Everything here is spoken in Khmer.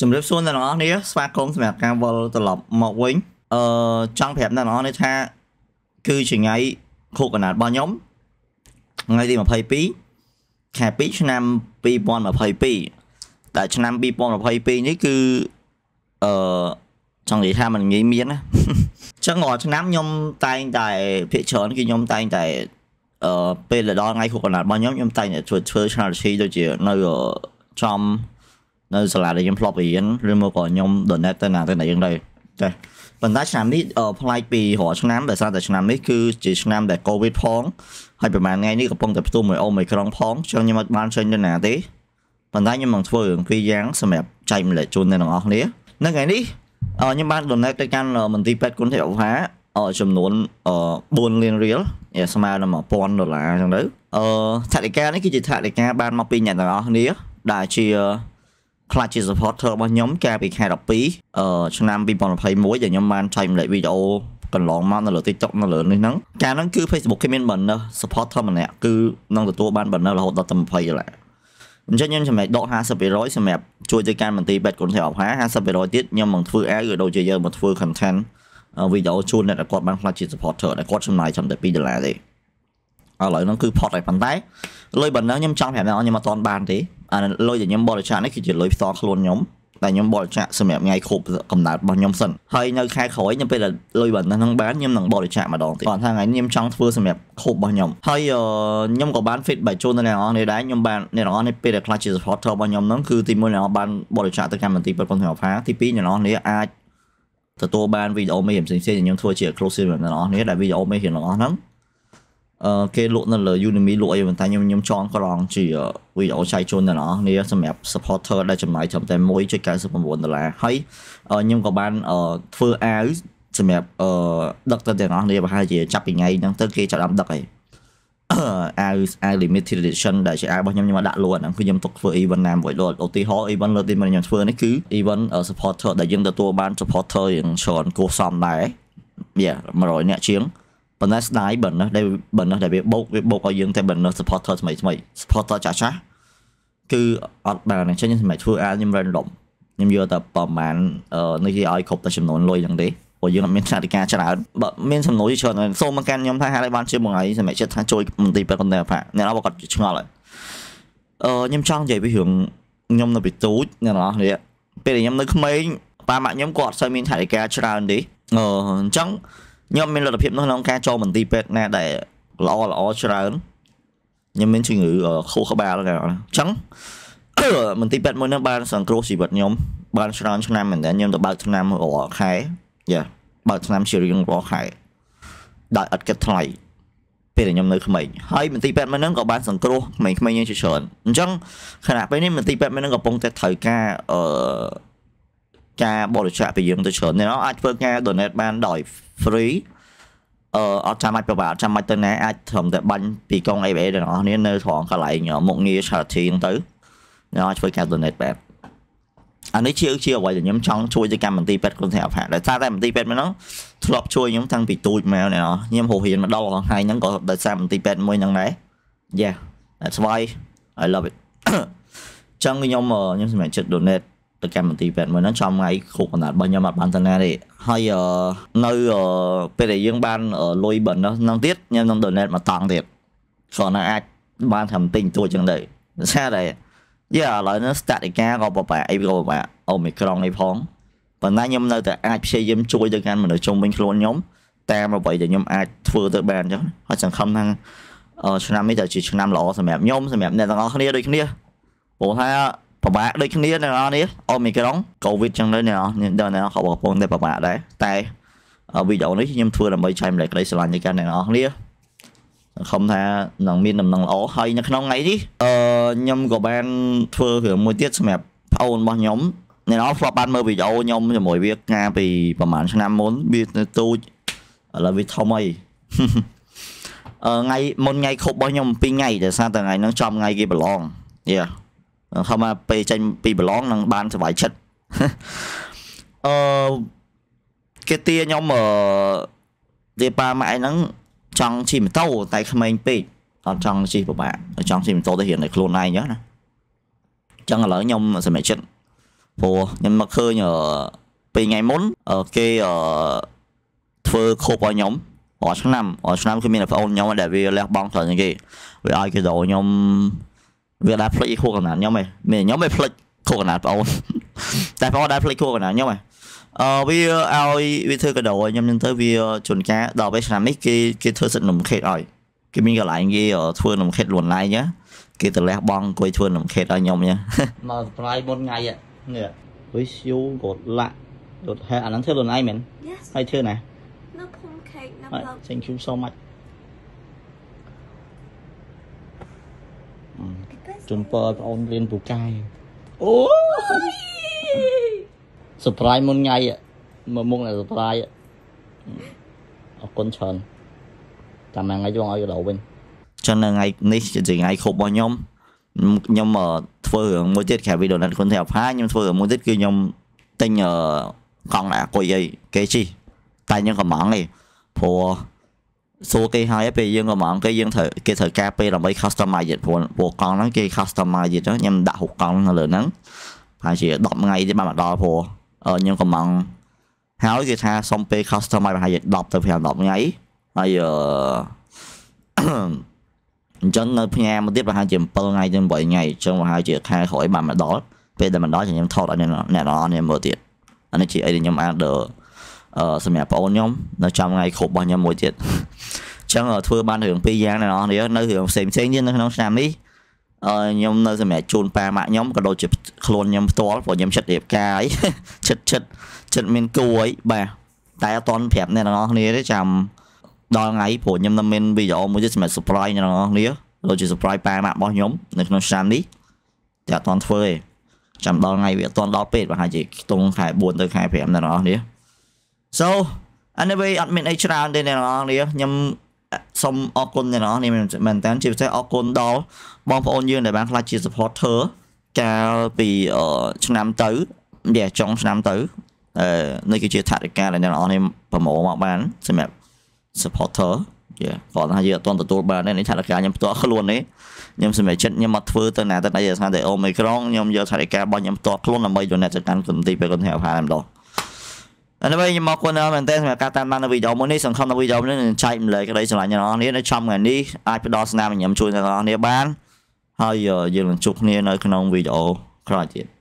ជំរាបសួរអ្នកនរគ្នាស្វាគមន៍សម្រាប់ការវិលត្រឡប់មកវិញអឺចង់ប្រាប់អ្នកនរគ្នាថាគឺជាថ្ងៃខួបកំណើតរបស់ខ្ញុំថ្ងៃទី22ខែ2ឆ្នាំ2022តែឆ្នាំ2022នេះគឺអឺចង់និយាយថាมันងាយមានណាចឹងរាល់ឆ្នាំខ្ញុំតែងតែភាគច្រើនគឺខ្ញុំតែងតែអឺពេលដល់ថ្ងៃខួបកំណើតរបស់ខ្ញុំខ្ញុំតែងតែធ្វើធ្វើ charity ដូចជានៅចំនៅសាលាដែលខ្ញុំធ្លាប់រៀនឬមកក៏ខ្ញុំ donate ទៅណាទៅណាយ៉ាងដែរចាប៉ុន្តែឆ្នាំនេះប្លែកពីរាល់ឆ្នាំដែលស្រាប់តែឆ្នាំនេះគឺជាឆ្នាំដែល covid ផងហើយប្រហែលថ្ងៃនេះកំពុងតែផ្ទុះមួយអូមីក្រុងផងចឹងខ្ញុំអត់បានចេញទៅណាទេប៉ុន្តែខ្ញុំនឹងធ្វើរឿងពីរយ៉ាង សម្រាប់ចែកម្លែកជូនអ្នកទាំងអស់គ្នានៅថ្ងៃនេះខ្ញុំបាន donate ទៅកាន់មន្ទីរពេទ្យគុណទេវថាចំនួន4លានរៀលស្មើនឹង1000ដុល្លារចឹងទៅអឺថវិកានេះគឺជាថវិកាបានមកពីអ្នកទាំងអស់គ្នា ដែលជាខ្លះជា supporter របស់ខ្ញុំកាលពីខែ12អឺឆ្នាំ2021ដែលខ្ញុំបានចែកម្លែកវីដេអូកន្លងមកនៅលើ TikTok នៅលើនេះហ្នឹងកាលហ្នឹងគឺ Facebook គេមាន banner supporter ម្នាក់គឺនឹងទទួលបាន banner រហូតដល់20ដុល្លារអញ្ចឹងខ្ញុំចំណេញដក50%សម្រាប់ជួយទៅការមន្ទីរពេទ្យគុណសេអផា50%ទៀតខ្ញុំនឹងធ្វើអាវឬដូចជាយើងមកធ្វើ content វីដេអូជូនអ្នកដែលគាត់បានផ្លាច់ជា supporter ដែលគាត់ចំណាយចំតែ2ដុល្លារទេឥឡូវហ្នឹងគឺ pot ហើយប៉ុន្តែលុយប៉ុណ្ណឹងខ្ញុំចង់ប្រាប់អ្នកខ្ញុំអត់ទាន់បានទេអាលុយដែលខ្ញុំបរិច្ចាគនេះគឺជាលុយផ្ទាល់ខ្លួនខ្ញុំដែលខ្ញុំបរិច្ចាគសម្រាប់ថ្ងៃខួបកំណើតរបស់ខ្ញុំសិនហើយនៅខែក្រោយខ្ញុំពេលដែលលុយបានហ្នឹងបានខ្ញុំនឹងបរិច្ចាគម្ដងទៀតគាត់ថាថ្ងៃនេះខ្ញុំចង់ធ្វើសម្រាប់ខួបរបស់ខ្ញុំហើយខ្ញុំក៏បាន feedback ជូនទៅអ្នកនរនេះដែរខ្ញុំបានអ្នកនរនេះពេលដែលខ្លះជា supporter របស់ខ្ញុំហ្នឹងគឺទីមួយអ្នកនរបានបរិច្ចាគទៅកម្មវិធីពិតប៉ុនសម្រាប់ផាទីពីរអ្នកនរនេះអាចទទួលបានវីដេអូមេរៀនផ្សេងៗដែលខ្ញុំធ្វើជា exclusive របស់អ្នកនរនេះដែលវីដេអូមេរៀនរបស់ហ្នឹងគេលក់នៅលើ Udemy លក់អីប៉ុន្តែខ្ញុំខ្ញុំចងក្រងជាវីដេអូចែកជូនដល់អ្នកនាងសម្រាប់ supporter ដែលចំណាយត្រឹមតែ1.99ដុល្លារហើយខ្ញុំក៏បានធ្វើអាវសម្រាប់ដឹកទៅទាំងអស់នេះប្រហែលជាចាប់ពីថ្ងៃហ្នឹងទៅគេចាប់ដើមដឹកហើយអាវអាវ limited edition ដែលជាអាវរបស់ខ្ញុំខ្ញុំមកដាក់លក់អាហ្នឹងគឺខ្ញុំទុកធ្វើ event ណាមួយលក់ឧទាហរណ៍ event លើទីមិនខ្ញុំធ្វើនេះគឺ event supporter ដែលយើងទទួលបាន supporter យ៉ាងច្រើនគួរសមដែរយ៉ា100អ្នកជាងប៉ុន្តែស្ដាយបើណោះដែលបើណោះដែលវាបោកវាបោកឲ្យយើងតែបើណោះ supporter ថ្មីថ្មី supporter ចាស់ចាស់គឺអត់បានអញ្ចឹងខ្ញុំសម្រាប់ធ្វើអាខ្ញុំ random ខ្ញុំយកតែប្រហែលនេះគេឲ្យគ្រប់តែចំនួនលុយហ្នឹងទេព្រោះយើងអត់មានខ្សែតិកាច្រើនបើមានសំណួរច្រើនសូមមកកាន់ខ្ញុំថាហេតុអីបានជឿមួយថ្ងៃសម្រាប់ចិត្តថាជួយមន្ទីរពេទ្យប៉ុណ្ណេះផាអ្នកនរគាត់ឆ្ងល់ហើយអឺខ្ញុំចង់និយាយពីរឿងខ្ញុំនៅពីទូចអ្នកនរនេះពេលខ្ញុំនៅក្មេងប៉ាម៉ាក់ខ្ញុំគាត់អត់សូវមានថវិកាច្រើនទេអឺអញ្ចឹងខ្ញុំមានលទ្ធភាពនៅក្នុងការចូលមន្ទីរពេទ្យណាដែលល្អល្អច្រើនខ្ញុំមានជំងឺខួរក្បាលណាអញ្ចឹងមន្ទីរពេទ្យមួយហ្នឹងបានសង្គ្រោះជីវិតខ្ញុំបានច្រើនឆ្នាំមែនតើខ្ញុំទៅបើកឆ្នាំរាល់ខែយ៉ាបើកឆ្នាំជារៀងរាល់ខែដោយអត់គិតថ្លៃពេលដែលខ្ញុំនៅក្មេងហើយមន្ទីរពេទ្យមួយហ្នឹងក៏បានសង្គ្រោះក្មេងៗយើងជាច្រើនអញ្ចឹងខណៈពេលនេះមន្ទីរពេទ្យមួយហ្នឹងកំពុងតែត្រូវការអឺការបរិច្ចាគពីយើងទៅច្រើនអ្នកអាចធ្វើការ donate បានដោយ free អឺអត់ចាំបាច់ប្រហែលចាំបាច់ទៅណាអាចត្រឹមតែបាញ់ពីកង ABA ទាំងអស់គ្នានៅត្រង់កន្លែងមុខងារ charity ហ្នឹងទៅអ្នកអាចធ្វើការ donate បែបអានេះជាជាអ្វីដែលខ្ញុំចង់ជួយទៅកម្មវិធីពេទ្យខ្លួនឯងអផាដោយសារតែមន្ទីរពេទ្យហ្នឹងធ្លាប់ជួយខ្ញុំតាំងពីទូចមកអ្នកខ្ញុំហោរៀនមកដល់ថ្ងៃហ្នឹងក៏ដោយសារមន្ទីរពេទ្យមួយហ្នឹងដែរ Yeah that's why I love it ចឹងខ្ញុំខ្ញុំសម្រេចចិត្ត donate ទៅកម្មវិធីពេទ្យមួយហ្នឹងចំថ្ងៃខូបកណ្ដាលរបស់ខ្ញុំអត់បានទៅណាទេហើយនៅពេលដែលយើងបានលុយបណ្ដោះហ្នឹងទៀតខ្ញុំនឹង donate មកតង់ទៀតគ្រាន់តែអាចបានធ្វើទិញទួចឹងទៅដូចតែយ៉ាឥឡូវនេះស្តាតិកាក៏បបាក់អីក៏បបាក់អូមីក្រុងអីផងប៉ុន្តែខ្ញុំនៅតែអាចព្យាយាមជួយទៅកាន់មនុស្សជុំវិញខ្លួនខ្ញុំតាមអ្វីដែលខ្ញុំអាចធ្វើទៅបានចឹងហើយសង្ឃឹមថាឆ្នាំនេះតែជាឆ្នាំល្អសម្រាប់ខ្ញុំសម្រាប់អ្នកទាំងអស់គ្នាដូចគ្នាព្រោះថាពិបាកដូចគ្នាអ្នកនរនេះអូមីក្រុងកូវីដចឹងទៅអ្នកនរដល់អ្នកក៏កំពុងតែពិបាកដែរតែវីដេអូនេះខ្ញុំធ្វើដើម្បីចែកម្លែកក្តីស្រឡាញ់ទៅកាន់អ្នកនរនេះសង្ឃឹមថានឹងមានដំណឹងល្អហើយនៅក្នុងថ្ងៃនេះអឺខ្ញុំក៏បានធ្វើរឿងមួយទៀតសម្រាប់ប្អូនរបស់ខ្ញុំអ្នកនរធ្លាប់បានមើលវីដេអូខ្ញុំជាមួយវាកាលពីប្រហែលឆ្នាំមុនវានៅទូចឥឡូវវាធំហើយអឺថ្ងៃមុនថ្ងៃខុបរបស់ខ្ញុំ2ថ្ងៃតែសារតែថ្ងៃហ្នឹងចំថ្ងៃគេប្រឡងយ៉ាហៅមកពេលចេញពីប្រឡងនឹងបានសុវ័យចិត្តអឺគេទាខ្ញុំអឺវាប៉ាម៉ែហ្នឹង ចង់ជិះម៉ូតូតែក្មេងពេកអត់ចង់ជិះពិបាកចង់ជិះម៉ូតូទៅរៀនតែខ្លួនឯងចឹងណាចឹងឥឡូវខ្ញុំសម្រេចចិត្តព្រោះខ្ញុំមកឃើញពីថ្ងៃមុន គេធ្វើខូបឲ្យខ្ញុំអស់ឆ្នាំអស់ឆ្នាំគឺមានបងប្អូនខ្ញុំដែលវាលះបង់ច្រើនជាងគេវាឲ្យគេដោខ្ញុំវាដែរផ្លិចខួរកណ្ដាលខ្ញុំឯងមានខ្ញុំឯងផ្លិចខួរកណ្ដាលបងអូនតែបងដែរផ្លិចខួរកណ្ដាលខ្ញុំឯងអឺវាឲ្យវាធ្វើកដោឲ្យខ្ញុំនឹងទៅវាជួនកាដល់ពេលឆ្នាំនេះគេគេធ្វើសិទ្ធិនំ ខេតឲ្យគេមានកន្លែងគេធ្វើនំខេតលួនឡាយណាគេទៅលះបងអង្គុយធ្វើនំខេតឲ្យខ្ញុំណាមក surprise មុនថ្ងៃនេះហ៊ុយយូគាត់លាក់គាត់ហេអានឹងធ្វើលួនឡាយមែនហើយធ្វើណានៅភូមិខេតនៅផ្លូវ Thank you so much ចំពើឲ្យបងអូនរៀនពូកែអូយ surprise មុនថ្ងៃមកមុខនៅ surprise អរគុណច្រើនតាមថ្ងៃយើងឲ្យកដោវិញចឹងនៅថ្ងៃនេះជាថ្ងៃខូបរបស់ខ្ញុំខ្ញុំធ្វើរឿងមួយទៀតក្រៅវីដេអូណាត់គុណទេអផាខ្ញុំធ្វើរឿងមួយទៀតគឺខ្ញុំទិញកង់ដាក់អគុយអីគេជីតែខ្ញុំកំងទេព្រោះសួរគេហើយពេលយើងកំងគេយើងត្រូវគេត្រូវការពេលដើម្បី customize ទៀតព្រោះព្រោះកង់ហ្នឹងគេ customize ទៀតខ្ញុំដាក់ហុកកង់នៅលើហ្នឹងប្រហែលជា10ថ្ងៃទៀតបានមកដល់ព្រោះខ្ញុំកំងហើយគេថាសុំពេល customize ប្រហែលជា10ទៅ5 10ថ្ងៃហើយអឺអញ្ចឹងនៅផ្ញើមកទៀតប្រហែលជា7ថ្ងៃទៅ8ថ្ងៃអញ្ចឹងប្រហែលជាខែក្រោយបានមកដល់ពេលដែលមកដល់ខ្ញុំថតឲ្យអ្នកនរអ្នកមើលទៀតអានេះជាអីដែលខ្ញុំ order សម្រាប់បងអូនខ្ញុំនៅចាំថ្ងៃគ្រប់របស់ខ្ញុំមួយទៀតអញ្ចឹងធ្វើបានរឿងពីរយ៉ាងអ្នកនរនេះនៅរឿងផ្សេងផ្សេងទៀតនៅក្នុងឆ្នាំនេះខ្ញុំនៅសម្រាប់ជូនប៉ាម៉ាក់ខ្ញុំក៏ដូចជាខ្លួនខ្ញុំផ្ទាល់ព្រោះខ្ញុំចិត្តរៀបការហើយចិត្តចិត្តចិត្តមានគូហើយបាទតែអត់តន់ប្រាប់អ្នកនរគ្នាទេចាំដល់ថ្ងៃព្រោះខ្ញុំនៅមានវីដេអូមួយទៀតសម្រាប់ surprise អ្នកនរគ្នាដូចជា surprise ប៉ាម៉ាក់របស់ខ្ញុំ នៅក្នុងឆ្នាំនេះតែអត់តន់ធ្វើទេចាំដល់ថ្ងៃវាអត់តន់ដល់ពេកប្រហែលជាខ្ទង់ខែ4ទៅខែ5អ្នកនរគ្នា so anyway អត់មានអីច្រើនទេអ្នកនរនេះខ្ញុំសូមអរគុណអ្នកនរនេះមែនតើជាពិសេសអរគុណដល់បងប្អូនយើងដែលបានខ្លាចជា supporter កាលពីឆ្នាំទៅដែលចុងឆ្នាំទៅនេះគឺជាថវិកាដែលអ្នកនរនេះប្រមូលមកបានសម្រាប់ supporter យាគាត់ថាយើងអត់ទាន់ទទួលបានទេនេះថវិកាខ្ញុំផ្ទាល់ខ្លួននេះខ្ញុំសម្រេចចិត្តខ្ញុំអត់ធ្វើទៅណាទៅណាស្ថានតែអូមីក្រុងខ្ញុំយកថវិការបស់ខ្ញុំផ្ទាល់ខ្លួនដើម្បី donate ទៅកាន់គំនិតពេលគាត់ហៅថាម្ដងអញ្ចឹងខ្ញុំមកគុណមែនតើសម្រាប់ការតាមដាននៅវីដេអូមុននេះសង្ឃឹមថាវីដេអូនេះនឹងចែកម្លែកក្តីស្រឡាញ់ដល់អ្នកនាងនៅចំថ្ងៃនេះអាចផ្ដល់ស្នាមញញឹមជួយដល់អ្នកនាងបានហើយយើងនឹងជួបគ្នានៅក្នុងវីដេអូក្រោយទៀត